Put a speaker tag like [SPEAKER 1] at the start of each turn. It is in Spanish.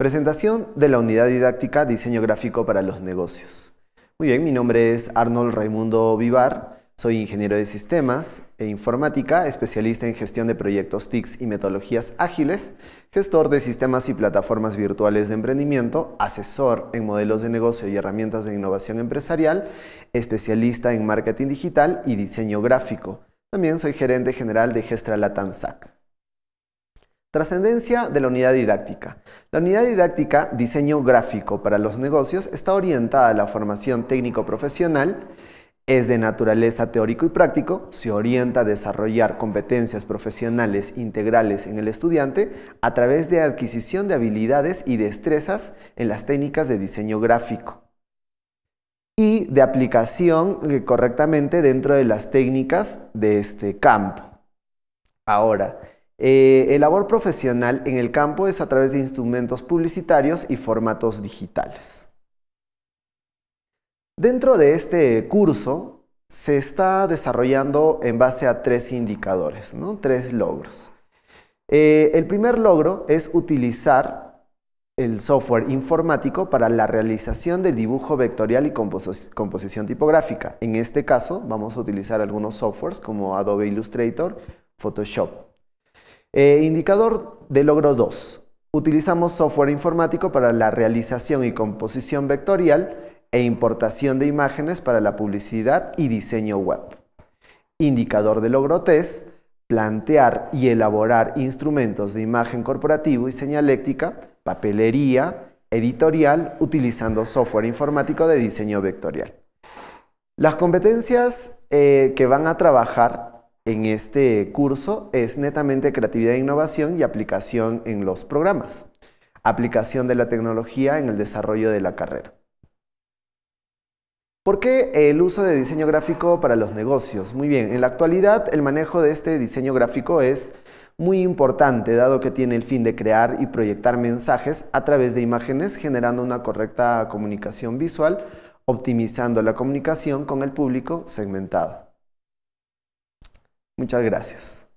[SPEAKER 1] Presentación de la unidad didáctica Diseño Gráfico para los Negocios. Muy bien, mi nombre es Arnold Raimundo Vivar, soy ingeniero de sistemas e informática, especialista en gestión de proyectos TICs y metodologías ágiles, gestor de sistemas y plataformas virtuales de emprendimiento, asesor en modelos de negocio y herramientas de innovación empresarial, especialista en marketing digital y diseño gráfico. También soy gerente general de Gestra Latam Trascendencia de la unidad didáctica. La unidad didáctica, diseño gráfico para los negocios, está orientada a la formación técnico-profesional, es de naturaleza teórico y práctico, se orienta a desarrollar competencias profesionales integrales en el estudiante a través de adquisición de habilidades y destrezas en las técnicas de diseño gráfico y de aplicación eh, correctamente dentro de las técnicas de este campo. Ahora, eh, el labor profesional en el campo es a través de instrumentos publicitarios y formatos digitales. Dentro de este curso se está desarrollando en base a tres indicadores, tres logros. Eh, el primer logro es utilizar el software informático para la realización del dibujo vectorial y composición tipográfica. En este caso vamos a utilizar algunos softwares como Adobe Illustrator, Photoshop. Eh, indicador de logro 2. Utilizamos software informático para la realización y composición vectorial e importación de imágenes para la publicidad y diseño web. Indicador de logro 3. Plantear y elaborar instrumentos de imagen corporativo y señaléctica, papelería, editorial, utilizando software informático de diseño vectorial. Las competencias eh, que van a trabajar en este curso es netamente creatividad e innovación y aplicación en los programas. Aplicación de la tecnología en el desarrollo de la carrera. ¿Por qué el uso de diseño gráfico para los negocios? Muy bien, en la actualidad el manejo de este diseño gráfico es muy importante, dado que tiene el fin de crear y proyectar mensajes a través de imágenes, generando una correcta comunicación visual, optimizando la comunicación con el público segmentado. Muchas gracias.